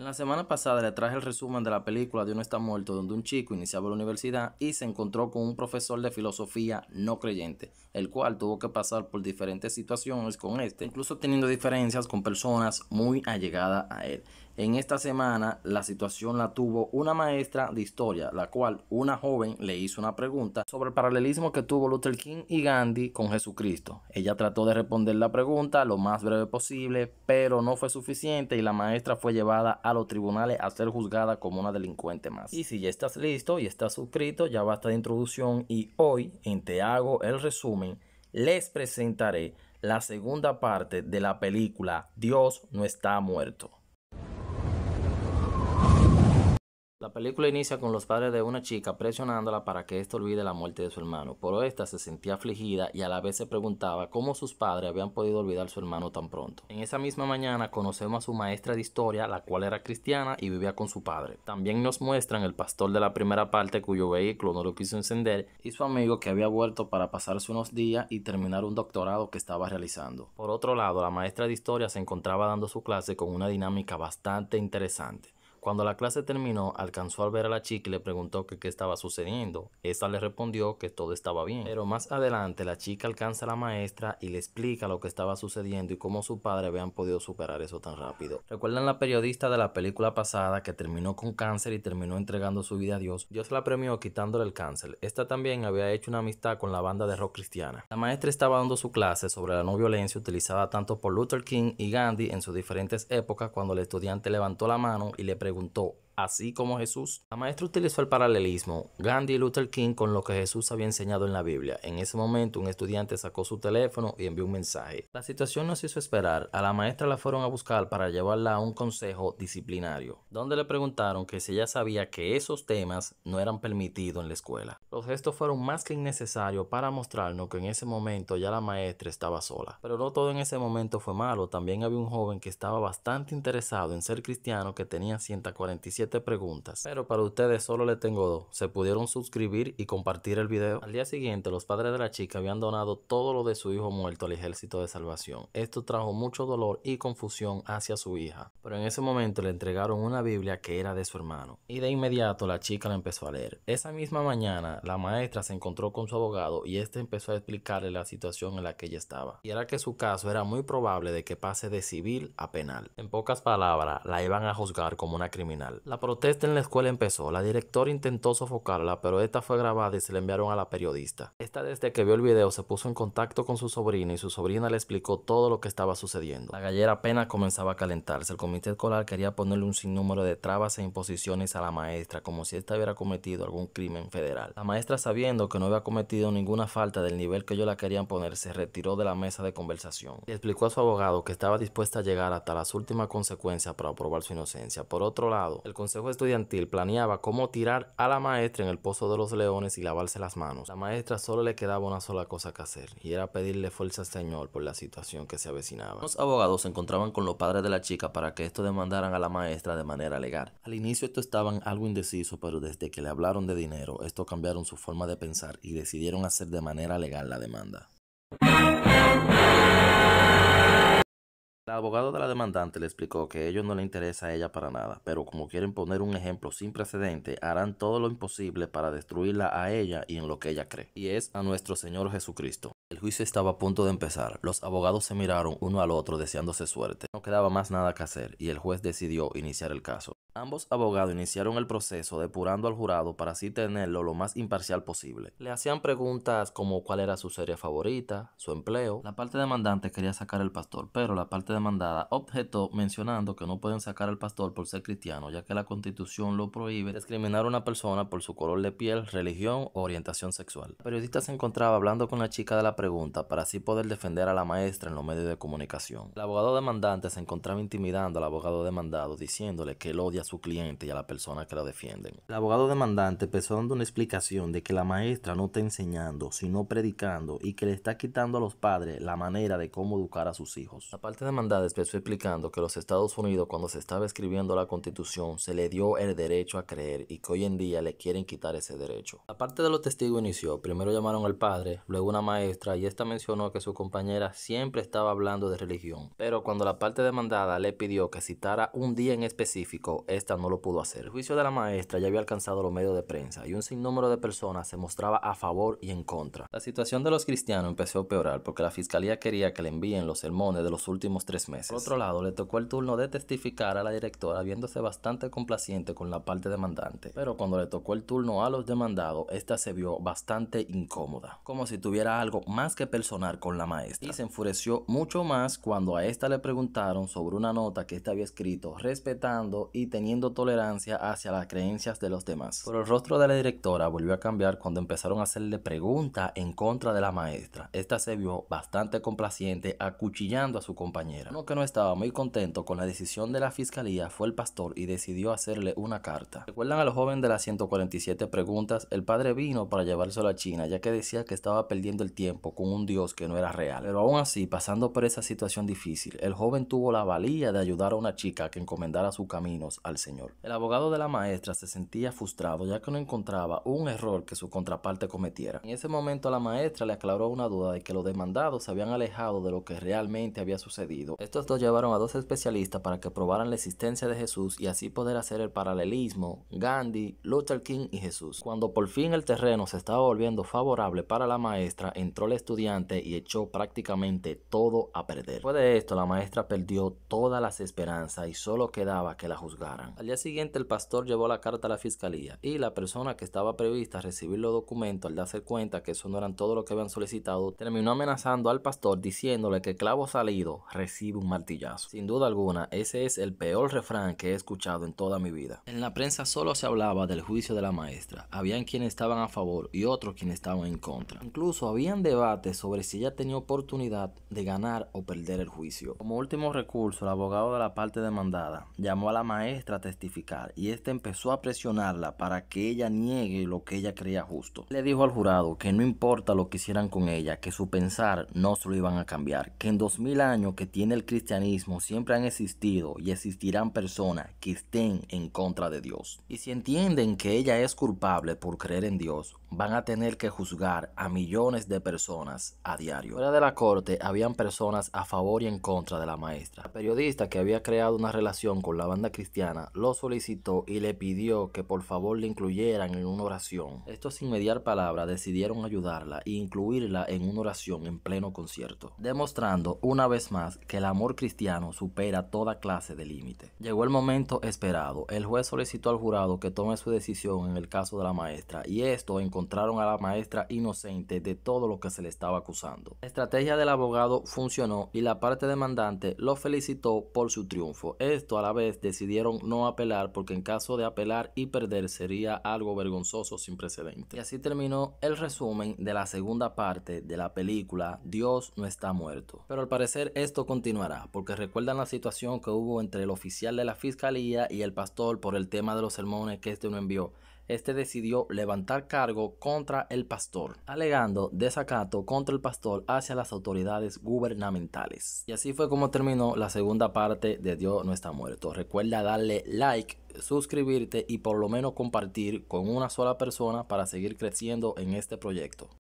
En la semana pasada le traje el resumen de la película de Uno está muerto, donde un chico iniciaba la universidad y se encontró con un profesor de filosofía no creyente, el cual tuvo que pasar por diferentes situaciones con este, incluso teniendo diferencias con personas muy allegadas a él. En esta semana la situación la tuvo una maestra de historia, la cual una joven le hizo una pregunta sobre el paralelismo que tuvo Luther King y Gandhi con Jesucristo. Ella trató de responder la pregunta lo más breve posible, pero no fue suficiente y la maestra fue llevada a los tribunales a ser juzgada como una delincuente más. Y si ya estás listo y estás suscrito, ya basta de introducción y hoy en Te hago el resumen les presentaré la segunda parte de la película Dios no está muerto. La película inicia con los padres de una chica presionándola para que ésta olvide la muerte de su hermano, pero ésta se sentía afligida y a la vez se preguntaba cómo sus padres habían podido olvidar a su hermano tan pronto. En esa misma mañana conocemos a su maestra de historia, la cual era cristiana y vivía con su padre. También nos muestran el pastor de la primera parte cuyo vehículo no lo quiso encender y su amigo que había vuelto para pasarse unos días y terminar un doctorado que estaba realizando. Por otro lado, la maestra de historia se encontraba dando su clase con una dinámica bastante interesante cuando la clase terminó, alcanzó al ver a la chica y le preguntó qué estaba sucediendo. Esta le respondió que todo estaba bien. Pero más adelante la chica alcanza a la maestra y le explica lo que estaba sucediendo y cómo su padre habían podido superar eso tan rápido. ¿Recuerdan la periodista de la película pasada que terminó con cáncer y terminó entregando su vida a Dios? Dios la premió quitándole el cáncer. Esta también había hecho una amistad con la banda de rock cristiana. La maestra estaba dando su clase sobre la no violencia utilizada tanto por Luther King y Gandhi en sus diferentes épocas cuando el estudiante levantó la mano y le preguntó preguntó así como Jesús. La maestra utilizó el paralelismo Gandhi y Luther King con lo que Jesús había enseñado en la Biblia. En ese momento un estudiante sacó su teléfono y envió un mensaje. La situación nos hizo esperar. A la maestra la fueron a buscar para llevarla a un consejo disciplinario, donde le preguntaron que si ella sabía que esos temas no eran permitidos en la escuela. Los gestos fueron más que innecesarios para mostrarnos que en ese momento ya la maestra estaba sola. Pero no todo en ese momento fue malo. También había un joven que estaba bastante interesado en ser cristiano que tenía 147 preguntas, pero para ustedes solo le tengo dos. Se pudieron suscribir y compartir el video. Al día siguiente, los padres de la chica habían donado todo lo de su hijo muerto al ejército de salvación. Esto trajo mucho dolor y confusión hacia su hija, pero en ese momento le entregaron una Biblia que era de su hermano, y de inmediato la chica la empezó a leer. Esa misma mañana, la maestra se encontró con su abogado y este empezó a explicarle la situación en la que ella estaba, y era que su caso era muy probable de que pase de civil a penal. En pocas palabras, la iban a juzgar como una criminal. La protesta en la escuela empezó. La directora intentó sofocarla, pero esta fue grabada y se la enviaron a la periodista. Esta desde que vio el video se puso en contacto con su sobrina y su sobrina le explicó todo lo que estaba sucediendo. La gallera apenas comenzaba a calentarse. El comité escolar quería ponerle un sinnúmero de trabas e imposiciones a la maestra, como si ésta hubiera cometido algún crimen federal. La maestra, sabiendo que no había cometido ninguna falta del nivel que ellos la querían poner, se retiró de la mesa de conversación. Le explicó a su abogado que estaba dispuesta a llegar hasta las últimas consecuencias para probar su inocencia. Por otro lado, el consejo estudiantil planeaba cómo tirar a la maestra en el pozo de los leones y lavarse las manos. La maestra solo le quedaba una sola cosa que hacer, y era pedirle fuerza al Señor por la situación que se avecinaba. Los abogados se encontraban con los padres de la chica para que esto demandaran a la maestra de manera legal. Al inicio esto estaban algo indeciso pero desde que le hablaron de dinero, esto cambiaron su forma de pensar y decidieron hacer de manera legal la demanda. El abogado de la demandante le explicó que ellos no le interesa a ella para nada, pero como quieren poner un ejemplo sin precedente, harán todo lo imposible para destruirla a ella y en lo que ella cree, y es a nuestro Señor Jesucristo. El juicio estaba a punto de empezar. Los abogados se miraron uno al otro deseándose suerte. No quedaba más nada que hacer y el juez decidió iniciar el caso. Ambos abogados iniciaron el proceso depurando al jurado para así tenerlo lo más imparcial posible. Le hacían preguntas como cuál era su serie favorita, su empleo. La parte demandante quería sacar al pastor, pero la parte demandada objetó mencionando que no pueden sacar al pastor por ser cristiano, ya que la constitución lo prohíbe discriminar a una persona por su color de piel, religión o orientación sexual. La periodista se encontraba hablando con la chica de la pregunta para así poder defender a la maestra en los medios de comunicación. El abogado demandante se encontraba intimidando al abogado demandado diciéndole que él odia a su cliente y a la persona que lo defienden. El abogado demandante empezó dando una explicación de que la maestra no está enseñando, sino predicando y que le está quitando a los padres la manera de cómo educar a sus hijos. La parte demandada empezó explicando que los Estados Unidos cuando se estaba escribiendo la constitución se le dio el derecho a creer y que hoy en día le quieren quitar ese derecho. La parte de los testigos inició, primero llamaron al padre, luego una maestra, y esta mencionó que su compañera siempre estaba hablando de religión, pero cuando la parte demandada le pidió que citara un día en específico, esta no lo pudo hacer. El juicio de la maestra ya había alcanzado los medios de prensa y un sinnúmero de personas se mostraba a favor y en contra. La situación de los cristianos empezó a peorar porque la fiscalía quería que le envíen los sermones de los últimos tres meses. Por otro lado, le tocó el turno de testificar a la directora, viéndose bastante complaciente con la parte demandante, pero cuando le tocó el turno a los demandados, esta se vio bastante incómoda, como si tuviera algo más más que personar con la maestra y se enfureció mucho más cuando a esta le preguntaron sobre una nota que ésta había escrito respetando y teniendo tolerancia hacia las creencias de los demás. Pero el rostro de la directora volvió a cambiar cuando empezaron a hacerle preguntas en contra de la maestra. Esta se vio bastante complaciente acuchillando a su compañera. Uno que no estaba muy contento con la decisión de la fiscalía fue el pastor y decidió hacerle una carta. ¿Recuerdan a los joven de las 147 preguntas? El padre vino para llevárselo a China ya que decía que estaba perdiendo el tiempo con un Dios que no era real. Pero aún así, pasando por esa situación difícil, el joven tuvo la valía de ayudar a una chica que encomendara sus caminos al Señor. El abogado de la maestra se sentía frustrado ya que no encontraba un error que su contraparte cometiera. En ese momento la maestra le aclaró una duda de que los demandados se habían alejado de lo que realmente había sucedido. Estos dos llevaron a dos especialistas para que probaran la existencia de Jesús y así poder hacer el paralelismo Gandhi, Luther King y Jesús. Cuando por fin el terreno se estaba volviendo favorable para la maestra, entró estudiante y echó prácticamente todo a perder. Después de esto, la maestra perdió todas las esperanzas y solo quedaba que la juzgaran. Al día siguiente, el pastor llevó la carta a la fiscalía y la persona que estaba prevista recibir los documentos al darse cuenta que eso no eran todo lo que habían solicitado, terminó amenazando al pastor diciéndole que clavo salido recibe un martillazo. Sin duda alguna, ese es el peor refrán que he escuchado en toda mi vida. En la prensa solo se hablaba del juicio de la maestra. Habían quienes estaban a favor y otros quienes estaban en contra. Incluso habían de sobre si ella tenía oportunidad de ganar o perder el juicio. Como último recurso, el abogado de la parte demandada llamó a la maestra a testificar y ésta empezó a presionarla para que ella niegue lo que ella creía justo. Le dijo al jurado que no importa lo que hicieran con ella, que su pensar no se lo iban a cambiar, que en 2000 años que tiene el cristianismo siempre han existido y existirán personas que estén en contra de Dios. Y si entienden que ella es culpable por creer en Dios, van a tener que juzgar a millones de personas a diario. Fuera de la corte habían personas a favor y en contra de la maestra. La periodista que había creado una relación con la banda cristiana lo solicitó y le pidió que por favor le incluyeran en una oración. Estos sin mediar palabra decidieron ayudarla e incluirla en una oración en pleno concierto, demostrando una vez más que el amor cristiano supera toda clase de límite. Llegó el momento esperado. El juez solicitó al jurado que tome su decisión en el caso de la maestra y esto en encontraron a la maestra inocente de todo lo que se le estaba acusando. La estrategia del abogado funcionó y la parte demandante lo felicitó por su triunfo. Esto a la vez decidieron no apelar porque en caso de apelar y perder sería algo vergonzoso sin precedente. Y así terminó el resumen de la segunda parte de la película Dios no está muerto. Pero al parecer esto continuará porque recuerdan la situación que hubo entre el oficial de la fiscalía y el pastor por el tema de los sermones que este no envió este decidió levantar cargo contra el pastor, alegando desacato contra el pastor hacia las autoridades gubernamentales. Y así fue como terminó la segunda parte de Dios no está muerto. Recuerda darle like suscribirte y por lo menos compartir con una sola persona para seguir creciendo en este proyecto.